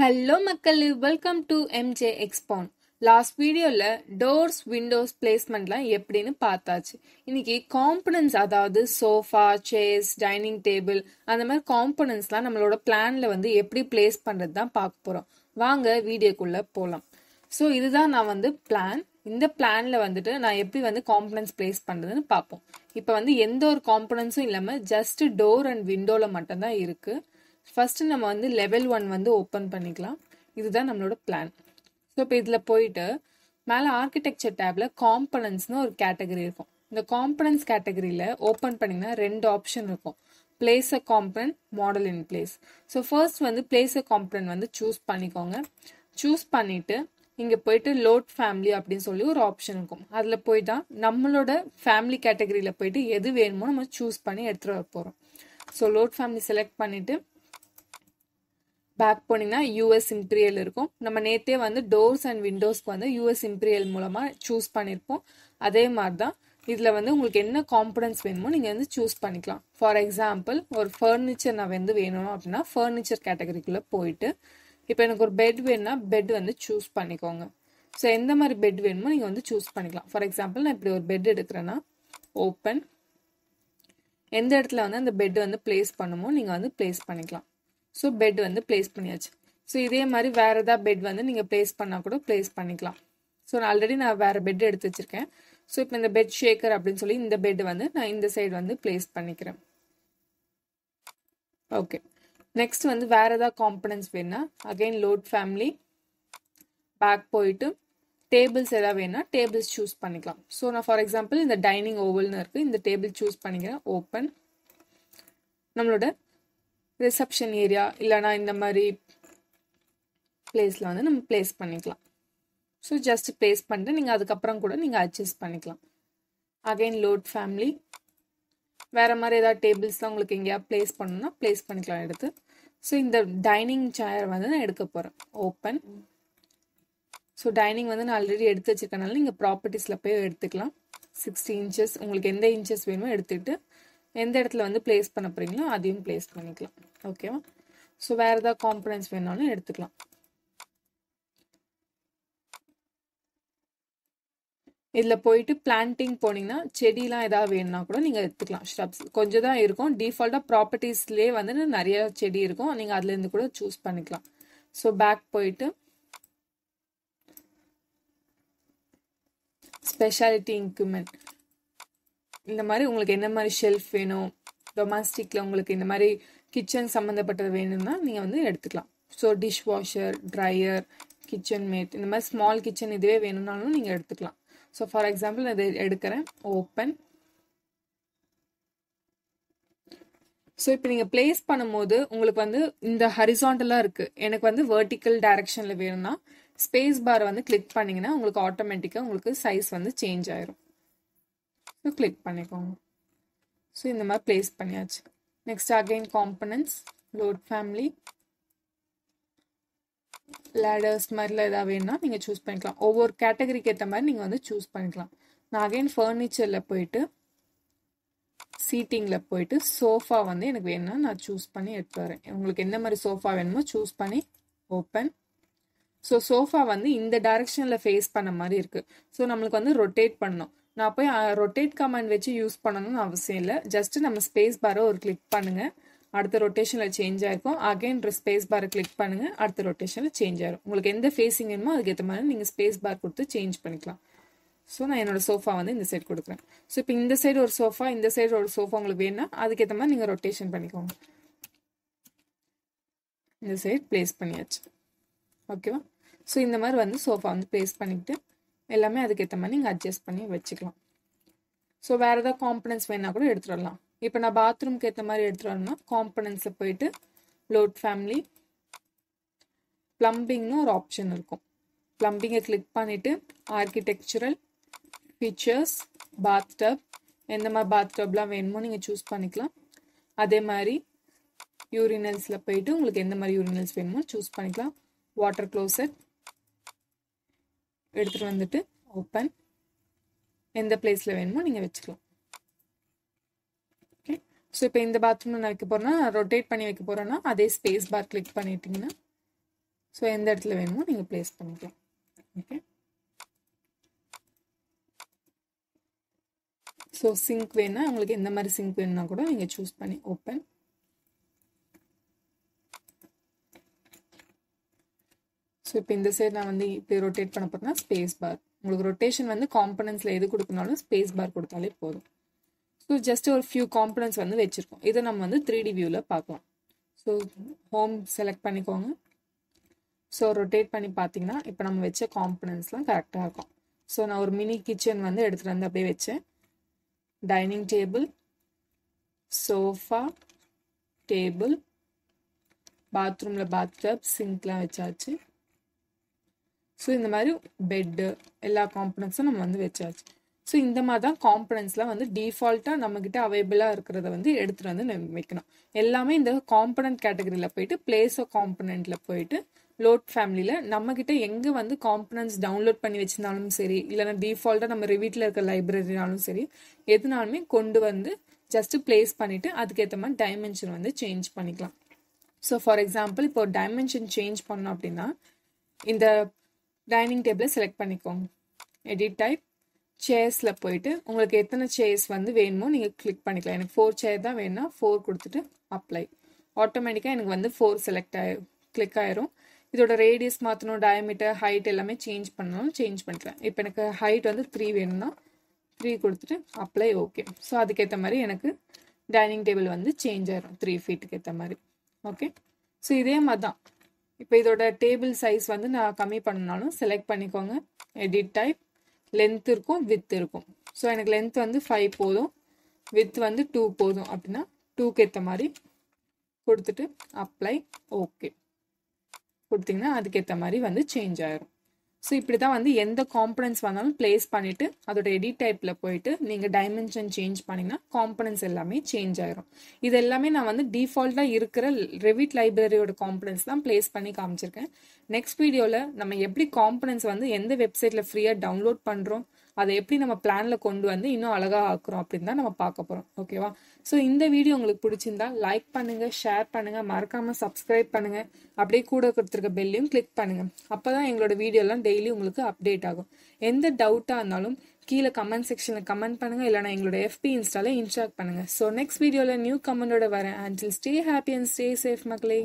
hello மக்கள் welcome to M எக்ஸ்பான் last வீடியோவில் டோர்ஸ் விண்டோஸ் பிளேஸ்மெண்ட்லாம் எப்படின்னு பார்த்தாச்சு இன்னைக்கு காம்பனன்ஸ் அதாவது சோஃபா சேர்ஸ் டைனிங் டேபிள் அந்த மாதிரி காம்பனன்ஸ்லாம் நம்மளோட பிளானில் வந்து எப்படி பிளேஸ் பண்ணுறது தான் பார்க்க போகிறோம் வாங்க வீடியோக்குள்ளே போகலாம் ஸோ இதுதான் நான் வந்து பிளான் இந்த பிளானில் வந்துட்டு நான் எப்படி வந்து காம்பனன்ஸ் பிளேஸ் பண்ணுறதுன்னு பார்ப்போம் இப்போ வந்து எந்த ஒரு காம்பனன்ஸும் இல்லாமல் ஜஸ்ட் டோர் அண்ட் விண்டோவில் மட்டும்தான் இருக்குது ஃபஸ்ட்டு நம்ம வந்து லெவல் ஒன் வந்து ஓப்பன் பண்ணிக்கலாம் இதுதான் நம்மளோட பிளான் ஸோ இப்போ இதில் போயிட்டு மேலே ஆர்கிடெக்சர் டேப்பில் காம்பனன்ஸ்னு ஒரு கேட்டகரி இருக்கும் இந்த காம்பனன்ஸ் கேட்டகரியில் ஓப்பன் பண்ணிங்கன்னா ரெண்டு ஆப்ஷன் இருக்கும் place a component model in place so first வந்து பிளேஸ் அ காம்பனன்ட் வந்து சூஸ் பண்ணிக்கோங்க சூஸ் பண்ணிவிட்டு இங்கே போயிட்டு லோட் ஃபேமிலி அப்படின்னு சொல்லி ஒரு ஆப்ஷன் இருக்கும் அதில் போய் தான் நம்மளோட ஃபேமிலி கேட்டகரியில் போயிட்டு எது வேணுமோ நம்ம சூஸ் பண்ணி எடுத்துகிட்டு வர போகிறோம் ஸோ லோட் ஃபேமிலி செலக்ட் பண்ணிவிட்டு பேக் போனீங்கன்னா யூஎஸ் இம்பீரியல் இருக்கும் நம்ம நேற்றே வந்து டோர்ஸ் அண்ட் விண்டோஸ்க்கு வந்து யூஎஸ் இம்பீரியல் மூலமாக சூஸ் பண்ணியிருப்போம் அதே மாதிரி தான் இதில் வந்து உங்களுக்கு என்ன காம்பனன்ஸ் வேணுமோ நீங்கள் வந்து சூஸ் பண்ணிக்கலாம் ஃபார் எக்ஸாம்பிள் ஒரு ஃபர்னிச்சர் நான் வந்து வேணும் அப்படின்னா ஃபர்னிச்சர் கேட்டகரிக்குள்ளே போயிட்டு இப்போ எனக்கு ஒரு பெட் வேணும்னா பெட் வந்து சூஸ் பண்ணிக்கோங்க ஸோ எந்த மாதிரி பெட் வேணுமோ நீங்கள் வந்து சூஸ் பண்ணிக்கலாம் ஃபார் எக்ஸாம்பிள் நான் இப்படி ஒரு பெட் எடுக்கிறேன்னா ஓப்பன் எந்த இடத்துல வந்து அந்த பெட் வந்து பிளேஸ் பண்ணுமோ நீங்கள் வந்து பிளேஸ் பண்ணிக்கலாம் ஸோ பெட் வந்து பிளேஸ் பண்ணியாச்சு ஸோ இதே மாதிரி வேறு எதாவது பெட் வந்து நீங்கள் பிளேஸ் பண்ணால் கூட பிளேஸ் பண்ணிக்கலாம் ஸோ நான் ஆல்ரெடி நான் வேறு பெட் எடுத்து வச்சிருக்கேன் ஸோ இப்போ இந்த பெட் ஷேக்கர் அப்படின்னு சொல்லி இந்த பெட் வந்து நான் இந்த சைடு வந்து பிளேஸ் பண்ணிக்கிறேன் ஓகே நெக்ஸ்ட் வந்து வேறு ஏதாவது காம்பனன்ஸ் வேணும்னா அகெயின் லோட் ஃபேமிலி பேக் போயிட்டு டேபிள்ஸ் எதாவது வேணும்னா டேபிள்ஸ் சூஸ் பண்ணிக்கலாம் ஸோ நான் ஃபார் எக்ஸாம்பிள் இந்த டைனிங் ஓவல்னு இருக்குது இந்த டேபிள் சூஸ் பண்ணிக்கிறேன் ஓப்பன் நம்மளோட ரிசப்ஷன் ஏரியா இல்லைனா இந்த மாதிரி பிளேஸில் வந்து நம்ம பிளேஸ் பண்ணிக்கலாம் ஸோ ஜஸ்ட் பிளேஸ் பண்ணிட்டு நீங்கள் அதுக்கப்புறம் கூட நீங்கள் அட்ஜஸ்ட் பண்ணிக்கலாம் அகெயின் லோட் ஃபேமிலி வேறு மாதிரி ஏதாவது டேபிள்ஸ்லாம் உங்களுக்கு எங்கேயா பிளேஸ் பண்ணணும்னா பிளேஸ் பண்ணிக்கலாம் எடுத்து ஸோ இந்த டைனிங் சேர் வந்து நான் எடுக்க போகிறேன் ஓப்பன் ஸோ டைனிங் வந்து நான் ஆல்ரெடி எடுத்து வச்சுருக்கனால நீங்கள் ப்ராப்பர்ட்டிஸில் போய் எடுத்துக்கலாம் சிக்ஸ்டி இன்ச்சஸ் உங்களுக்கு எந்த இன்ச்சஸ் வேணுமோ எடுத்துக்கிட்டு எந்த இடத்துல வந்து பிளேஸ் பண்ண போகிறீங்களோ அதையும் பிளேஸ் பண்ணிக்கலாம் ஓகேவா ஸோ வேறு ஏதாவது காம்பனன்ஸ் வேணாலும் எடுத்துக்கலாம் இதில் போயிட்டு பிளான்டிங் போனீங்கன்னா செடிலாம் ஏதாவது வேணும்னா கூட நீங்கள் எடுத்துக்கலாம் ஸ்hrubs கொஞ்சம் தான் இருக்கும் டிஃபால்ட்டாக ப்ராப்பர்ட்டிஸ்லேயே வந்து நிறைய செடி இருக்கும் நீங்கள் அதுலேருந்து கூட சூஸ் பண்ணிக்கலாம் ஸோ பேக் போயிட்டு ஸ்பெஷாலிட்டி இன்க்யூமெண்ட் இந்த மாதிரி உங்களுக்கு என்ன மாதிரி ஷெல்ஃப் வேணும் டொமேஸ்டிக்கில் உங்களுக்கு இந்த மாதிரி கிச்சன் சம்மந்தப்பட்டது வேணும்னா நீங்கள் வந்து எடுத்துக்கலாம் so dishwasher dryer kitchen mat இந்த மாதிரி ஸ்மால் கிச்சன் இதுவே வேணும்னாலும் நீங்கள் எடுத்துக்கலாம் ஸோ ஃபார் எக்ஸாம்பிள் நான் அதை எடுக்கிறேன் ஓப்பன் ஸோ இப்போ நீங்கள் பிளேஸ் பண்ணும்போது உங்களுக்கு வந்து இந்த ஹரிசாண்டலாக இருக்குது எனக்கு வந்து வேர்டிக்கல் டைரக்ஷனில் வேணும்னா ஸ்பேஸ் பார் வந்து கிளிக் பண்ணிங்கன்னா உங்களுக்கு ஆட்டோமேட்டிக்காக உங்களுக்கு சைஸ் வந்து சேஞ்ச் ஆயிரும் ஸோ கிளிக் பண்ணிக்கோங்க ஸோ இந்த மாதிரி பிளேஸ் பண்ணியாச்சு next again components load family ladders மாதிரிலாம் எதாவது வேணும்னா நீங்கள் சூஸ் பண்ணிக்கலாம் ஒவ்வொரு கேட்டகரிக்கு ஏற்ற மாதிரி நீங்கள் வந்து சூஸ் பண்ணிக்கலாம் நான் அகைன் ஃபர்னிச்சரில் போயிட்டு சீட்டிங்கில் போயிட்டு சோஃபா வந்து எனக்கு வேணும்னா நான் சூஸ் பண்ணி எடுத்து வரேன் உங்களுக்கு எந்த மாதிரி சோஃபா வேணுமோ சூஸ் பண்ணி ஓப்பன் ஸோ சோஃபா வந்து இந்த டைரக்ஷனில் ஃபேஸ் பண்ண மாதிரி இருக்குது ஸோ நம்மளுக்கு வந்து ரொட்டேட் பண்ணோம் நான் போய் ரொட்டேட் கமெண்ட் வச்சு யூஸ் பண்ணணும்னு அவசியம் இல்லை ஜஸ்ட்டு நம்ம ஸ்பேஸ் பாரை ஒரு கிளிக் பண்ணுங்கள் அடுத்த ரொட்டேஷனில் சேஞ்ச் ஆகிருக்கும் அகைன் ஸ்பேஸ் பாரை கிளிக் பண்ணுங்கள் அடுத்த ரொட்டேஷனில் சேஞ்ச் ஆகிரும் உங்களுக்கு எந்த ஃபேஸிங் வேணுமோ அதுக்கேற்ற மாதிரி நீங்கள் ஸ்பேஸ் பார் கொடுத்து சேஞ்ச் பண்ணிக்கலாம் ஸோ நான் என்னோடய சோஃபா வந்து இந்த சைடு கொடுக்குறேன் ஸோ இப்போ இந்த சைடு ஒரு சோஃபா இந்த சைடு ஒரு சோஃபா உங்களுக்கு வேணும்னா அதுக்கேற்ற மாதிரி நீங்கள் ரொட்டேஷன் பண்ணிக்கோங்க இந்த சைடு ப்ளேஸ் பண்ணியாச்சு ஓகேவா ஸோ இந்த மாதிரி வந்து சோஃபா வந்து ப்ளேஸ் பண்ணிக்கிட்டு எல்லாமே அதுக்கேற்ற மாதிரி நீங்கள் அட்ஜஸ்ட் பண்ணி வச்சுக்கலாம் ஸோ வேறு ஏதாவது காம்பனன்ஸ் வேணால் கூட எடுத்துடலாம் வரலாம் இப்போ நான் பாத்ரூம்க்கு ஏற்ற மாதிரி எடுத்துகிட்டு காம்பனன்ஸை காம்பனன்ஸில் போயிட்டு லோட் ஃபேமிலி ப்ளம்பிங்னு ஒரு ஆப்ஷன் இருக்கும் ப்ளம்பிங்கை கிளிக் பண்ணிவிட்டு ஆர்கிடெக்சரல் ஃபீச்சர்ஸ் டப் எந்த மாதிரி பாத் டப்லாம் வேணுமோ நீங்கள் சூஸ் பண்ணிக்கலாம் அதே மாதிரி யூரினல்ஸில் போயிட்டு உங்களுக்கு எந்த மாதிரி யூரினல்ஸ் வேணுமோ சூஸ் பண்ணிக்கலாம் வாட்டர் க்ளோசட் எடுத்துட்டு வந்துட்டு ஓப்பன் எந்த பிளேஸில் வேணுமோ நீங்கள் வச்சுக்கலாம் ஓகே ஸோ இப்போ இந்த பாத்ரூம் நான் வைக்க போறேன்னா ரொட்டேட் பண்ணி வைக்க போறேன்னா அதே ஸ்பேஸ் பார் கிளிக் பண்ணிட்டீங்கன்னா ஸோ எந்த இடத்துல வேணுமோ நீங்கள் பிளேஸ் பண்ணிக்கலாம் ஓகே ஸோ சிங்க் வேணா உங்களுக்கு எந்த மாதிரி சிங்க் வேணும்னா கூட நீங்கள் சூஸ் பண்ணி ஓப்பன் ஸோ இப்போ இந்த சைடு நான் வந்து இப்போ ரொட்டேட் பண்ண போகிறேன்னா ஸ்பேஸ் பார் உங்களுக்கு ரொட்டேஷன் வந்து காம்பனன்ஸில் எது கொடுக்கணாலும் ஸ்பேஸ் பார் கொடுத்தாலே போதும் ஸோ ஜஸ்ட் ஒரு ஃபியூ காம்பனன்ஸ் வந்து வச்சுருக்கோம் இதை நம்ம வந்து த்ரீ டி வியூவில் பார்க்கலாம் ஸோ ஹோம் செலக்ட் பண்ணிக்கோங்க ஸோ ரொட்டேட் பண்ணி பார்த்தீங்கன்னா இப்போ நம்ம வச்ச காம்பனன்ஸ்லாம் கரெக்டாக இருக்கும் ஸோ நான் ஒரு மினி கிச்சன் வந்து எடுத்துகிட்டு வந்து அப்படியே வச்சேன் டைனிங் டேபிள் சோஃபா டேபிள் பாத்ரூமில் பாத் டப் சிங்க்லாம் வச்சாச்சு ஸோ இந்த மாதிரி பெட்டு எல்லா காம்பனண்ட்ஸும் நம்ம வந்து வச்சாச்சு ஸோ இந்த மாதிரி தான் காம்பனன்ஸ்லாம் வந்து டிஃபால்ட்டாக நம்மக்கிட்ட அவைபிளாக இருக்கிறத வந்து எடுத்துகிட்டு வந்து வைக்கணும் எல்லாமே இந்த காம்பனன்ட் கேட்டகரியில் போயிட்டு பிளேஸ் ஆஃப் காம்பனண்ட்டில் போயிட்டு லோட் ஃபேமிலியில் நம்மக்கிட்ட எங்கே வந்து காம்பனன்ஸ் டவுன்லோட் பண்ணி வச்சிருந்தாலும் சரி இல்லைனா டிஃபால்ட்டாக நம்ம வீட்டில் இருக்க லைப்ரரினாலும் சரி எதுனாலுமே கொண்டு வந்து ஜஸ்ட்டு பிளேஸ் பண்ணிவிட்டு அதுக்கேற்ற மாதிரி டைமென்ஷன் வந்து சேஞ்ச் பண்ணிக்கலாம் ஸோ ஃபார் எக்ஸாம்பிள் இப்போ டைமென்ஷன் சேஞ்ச் பண்ணோம் அப்படின்னா இந்த டைனிங் டேபிளை செலக்ட் பண்ணிக்கோங்க எடிட் டைப் சேர்ஸில் போயிட்டு உங்களுக்கு எத்தனை சேர்ஸ் வந்து வேணுமோ நீங்கள் கிளிக் பண்ணிக்கலாம் எனக்கு ஃபோர் சேர் தான் வேணும்னா ஃபோர் கொடுத்துட்டு அப்ளை ஆட்டோமேட்டிக்காக எனக்கு வந்து ஃபோர் செலக்ட் ஆயிரும் கிளிக் ஆயிரும் இதோட ரேடியஸ் மாற்றணும் டயமீட்டர் ஹைட் எல்லாமே சேஞ்ச் பண்ணணும் சேஞ்ச் பண்ணிக்கலாம் இப்போ எனக்கு ஹைட் வந்து த்ரீ வேணும்னா த்ரீ கொடுத்துட்டு அப்ளை ஓகே ஸோ அதுக்கேற்ற மாதிரி எனக்கு டைனிங் டேபிள் வந்து சேஞ்ச் ஆயிரும் த்ரீ ஃபீட்டுக்கு ஏற்ற மாதிரி ஓகே ஸோ இதே மாதிரி தான் இப்போ இதோட டேபிள் சைஸ் வந்து நான் கம்மி பண்ணனாலும் செலக்ட் பண்ணிக்கோங்க எடிட் டைப் லென்த் இருக்கும் வித் இருக்கும் ஸோ எனக்கு லென்த் வந்து ஃபைவ் போதும் வித் வந்து டூ போதும் அப்படின்னா டூக்கு ஏற்ற மாதிரி கொடுத்துட்டு அப்ளை ஓகே கொடுத்தீங்கன்னா அதுக்கேற்ற மாதிரி வந்து சேஞ்ச் ஆயிரும் ஸோ இப்படி தான் வந்து எந்த காம்பனன்ஸ் வந்தாலும் பிளேஸ் பண்ணிவிட்டு அதோட எடிட் டைப்பில் போயிட்டு நீங்கள் டைமென்ஷன் சேஞ்ச் பண்ணிங்கன்னா காம்பனன்ஸ் எல்லாமே சேஞ்ச் ஆயிரும் இது எல்லாமே நான் வந்து டிஃபால்ட்டாக இருக்கிற ரெவிட் லைப்ரரியோட காம்பனன்ஸ் தான் பிளேஸ் பண்ணி காமிச்சிருக்கேன் நெக்ஸ்ட் வீடியோவில் நம்ம எப்படி காம்பனன்ஸ் வந்து எந்த வெப்சைட்டில் ஃப்ரீயாக டவுன்லோட் பண்ணுறோம் அதை எப்படி நம்ம பிளானில் கொண்டு வந்து இன்னும் அழகாக ஆக்குறோம் அப்படின்னு தான் நம்ம பார்க்க போகிறோம் ஓகேவா ஸோ இந்த வீடியோ உங்களுக்கு பிடிச்சிருந்தா லைக் பண்ணுங்கள் ஷேர் பண்ணுங்கள் மறக்காமல் சப்ஸ்கிரைப் பண்ணுங்கள் அப்படியே கூட கொடுத்துருக்க பெல்லையும் கிளிக் பண்ணுங்கள் அப்போ தான் எங்களோட வீடியோலாம் டெய்லி உங்களுக்கு அப்டேட் ஆகும் எந்த டவுட்டாக இருந்தாலும் கீழே கமெண்ட் செக்ஷனில் கமெண்ட் பண்ணுங்கள் இல்லைனா எங்களோட எஃபி இன்ஸ்டாவில் இன்ஸ்டாக் பண்ணுங்கள் ஸோ நெக்ஸ்ட் வீடியோவில் நியூ கமெண்டோட வரேன் and stay happy and stay safe மக்களே